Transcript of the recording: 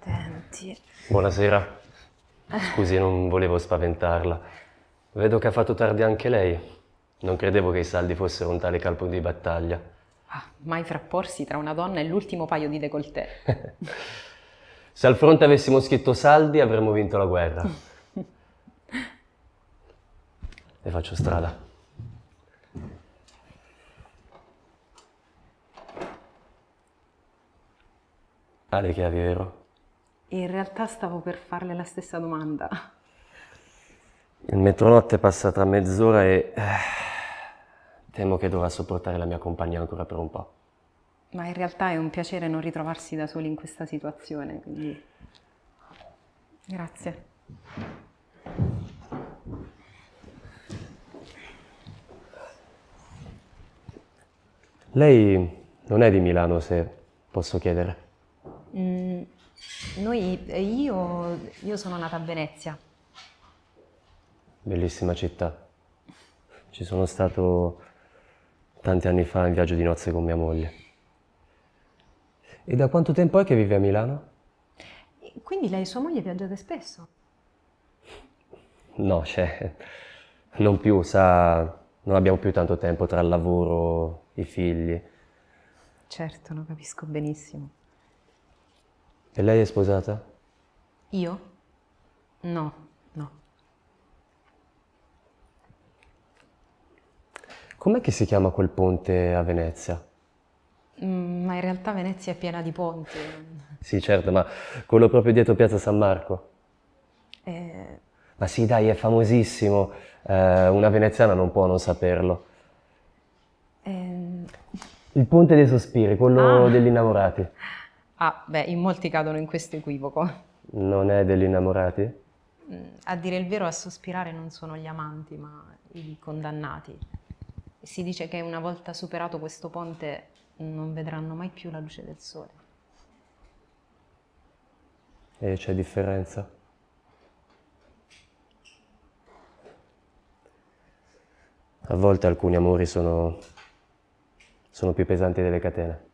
Accidenti. Buonasera. Scusi, non volevo spaventarla. Vedo che ha fatto tardi anche lei. Non credevo che i saldi fossero un tale calpo di battaglia. Ah, mai frapporsi tra una donna e l'ultimo paio di décolleté. Se al fronte avessimo scritto saldi avremmo vinto la guerra. Le faccio strada. Ha le chiavi, vero? E in realtà stavo per farle la stessa domanda. Il metronotte è passata mezz'ora e eh, temo che dovrà sopportare la mia compagnia ancora per un po'. Ma in realtà è un piacere non ritrovarsi da soli in questa situazione, quindi grazie. Lei non è di Milano, se posso chiedere. Mm, noi, eh, io, io sono nata a Venezia. Bellissima città. Ci sono stato tanti anni fa in viaggio di nozze con mia moglie. E da quanto tempo è che vive a Milano? Quindi lei e sua moglie viaggiate spesso? No, cioè, non più, sa, non abbiamo più tanto tempo tra il lavoro, i figli. Certo, lo capisco benissimo. E lei è sposata? Io? No, no. Com'è che si chiama quel ponte a Venezia? Mm, ma in realtà Venezia è piena di ponti. Sì, certo, ma quello proprio dietro Piazza San Marco. Eh... Ma sì, dai, è famosissimo. Eh, una veneziana non può non saperlo. Eh... Il ponte dei sospiri, quello ah. degli innamorati. Ah, beh, in molti cadono in questo equivoco. Non è degli innamorati? Mm, a dire il vero, a sospirare non sono gli amanti, ma i condannati. Si dice che una volta superato questo ponte non vedranno mai più la luce del sole. E c'è differenza? A volte alcuni amori sono, sono più pesanti delle catene.